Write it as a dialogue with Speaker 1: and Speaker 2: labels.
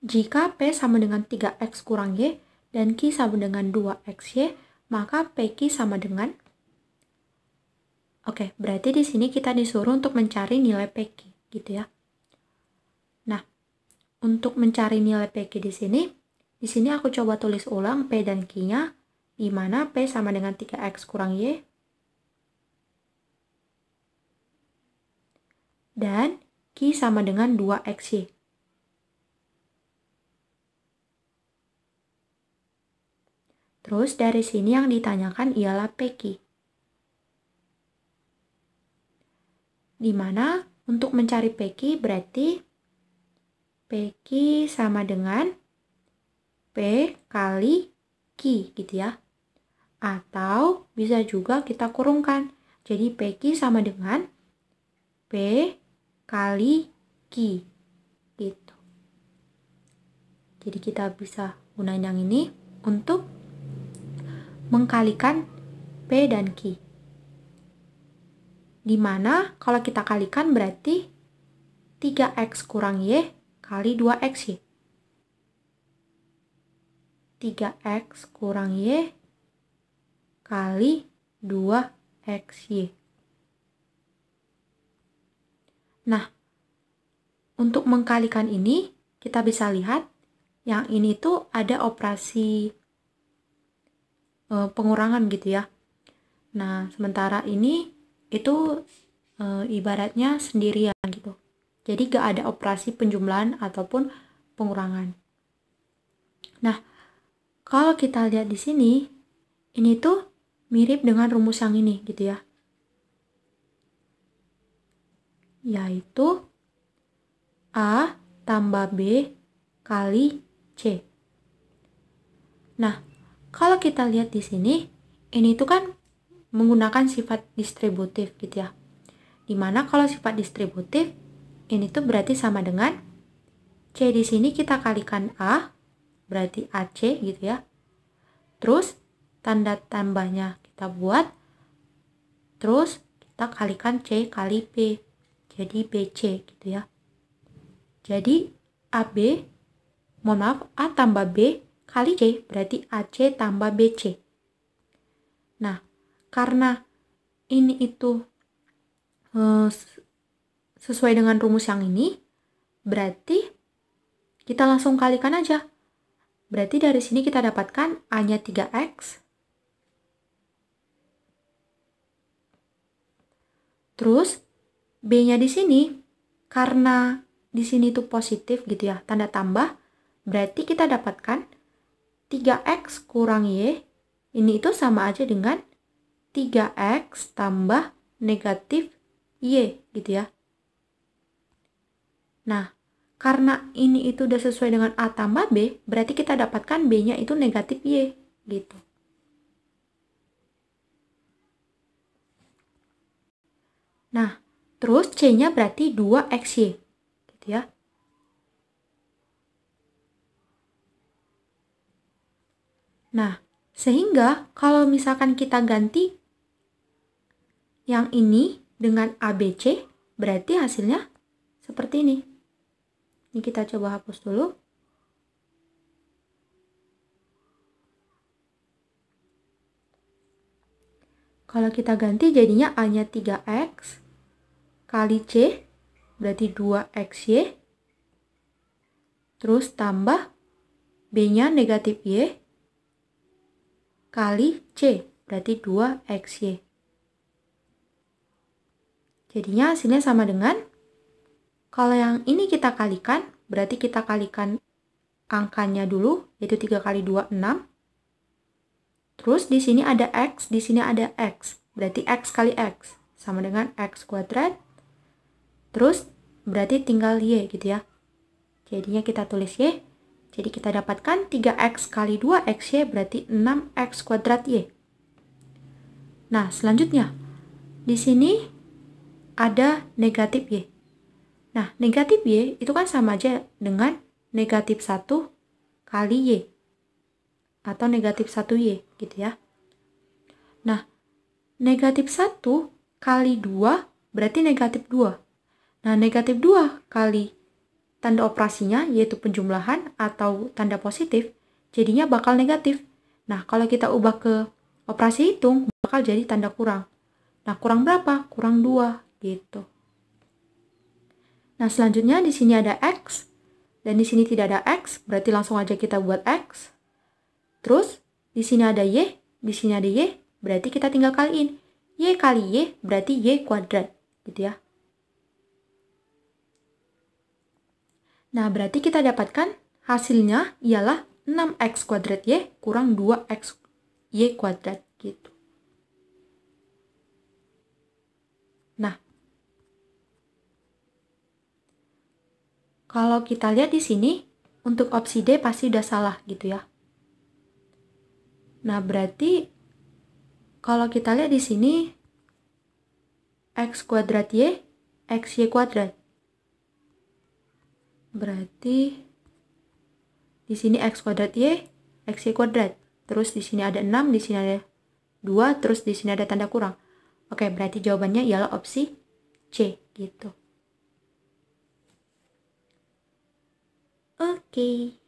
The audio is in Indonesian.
Speaker 1: Jika P sama dengan 3X kurang Y dan Q sama dengan 2XY, maka PQ sama dengan Oke, berarti di sini kita disuruh untuk mencari nilai PQ, gitu ya. Nah, untuk mencari nilai PQ di sini, di sini aku coba tulis ulang P dan Q-nya, di mana P sama dengan 3X kurang Y. Dan Q sama dengan 2XY. Terus dari sini yang ditanyakan ialah Peki. Dimana untuk mencari Peki berarti Peki sama dengan P kali q gitu ya. Atau bisa juga kita kurungkan. Jadi Peki sama dengan P kali q gitu. Jadi kita bisa gunain yang ini untuk mengkalikan P dan Q. Dimana kalau kita kalikan berarti 3X kurang Y kali 2XY. 3X kurang Y kali 2XY. Nah, untuk mengkalikan ini, kita bisa lihat yang ini tuh ada operasi Eh, pengurangan gitu ya. Nah, sementara ini itu e, ibaratnya sendirian gitu. Jadi gak ada operasi penjumlahan ataupun pengurangan. Nah, kalau kita lihat di sini, ini tuh mirip dengan rumus yang ini gitu ya. Yaitu A tambah B kali C. Nah, kalau kita lihat di sini, ini itu kan menggunakan sifat distributif gitu ya. Dimana kalau sifat distributif, ini tuh berarti sama dengan C di sini kita kalikan A, berarti AC gitu ya. Terus tanda tambahnya kita buat, terus kita kalikan C kali P, jadi BC gitu ya. Jadi AB, mohon maaf, A tambah B kali C berarti AC tambah BC. Nah, karena ini itu eh, sesuai dengan rumus yang ini, berarti kita langsung kalikan aja. Berarti dari sini kita dapatkan A-nya 3X. Terus B-nya di sini, karena di sini itu positif gitu ya, tanda tambah, berarti kita dapatkan 3x kurang y ini itu sama aja dengan 3x tambah negatif y gitu ya. Nah, karena ini itu udah sesuai dengan A tambah B, berarti kita dapatkan B-nya itu negatif Y gitu. Nah, terus C-nya berarti 2XY gitu ya. Nah, sehingga kalau misalkan kita ganti yang ini dengan ABC, berarti hasilnya seperti ini. Ini kita coba hapus dulu. Kalau kita ganti jadinya A-nya 3X kali C berarti 2XY. Terus tambah B-nya negatif Y kali C berarti 2XY. Jadinya hasilnya sama dengan kalau yang ini kita kalikan, berarti kita kalikan angkanya dulu, yaitu 3 kali 2, 6. Terus di sini ada X, di sini ada X. Berarti X kali X, sama dengan X kuadrat. Terus berarti tinggal Y gitu ya. Jadinya kita tulis Y jadi kita dapatkan 3x kali 2xy berarti 6x kuadrat y. Nah, selanjutnya di sini ada negatif y. Nah, negatif y itu kan sama aja dengan negatif 1 kali y. Atau negatif 1y gitu ya. Nah, negatif 1 kali 2 berarti negatif 2. Nah, negatif 2 kali tanda operasinya yaitu penjumlahan atau tanda positif jadinya bakal negatif. Nah, kalau kita ubah ke operasi hitung bakal jadi tanda kurang. Nah, kurang berapa? Kurang 2 gitu. Nah, selanjutnya di sini ada X dan di sini tidak ada X, berarti langsung aja kita buat X. Terus, di sini ada Y, di sini ada Y, berarti kita tinggal kaliin. Y kali Y berarti Y kuadrat, gitu ya. Nah, berarti kita dapatkan hasilnya ialah 6x kuadrat y kurang 2x y kuadrat gitu. Nah, kalau kita lihat di sini, untuk opsi D pasti udah salah gitu ya. Nah, berarti kalau kita lihat di sini, x kuadrat y, x y kuadrat berarti di sini x kuadrat y, x y kuadrat. Terus di sini ada 6, di sini ada 2, terus di sini ada tanda kurang. Oke, berarti jawabannya ialah opsi C gitu. Oke. Okay.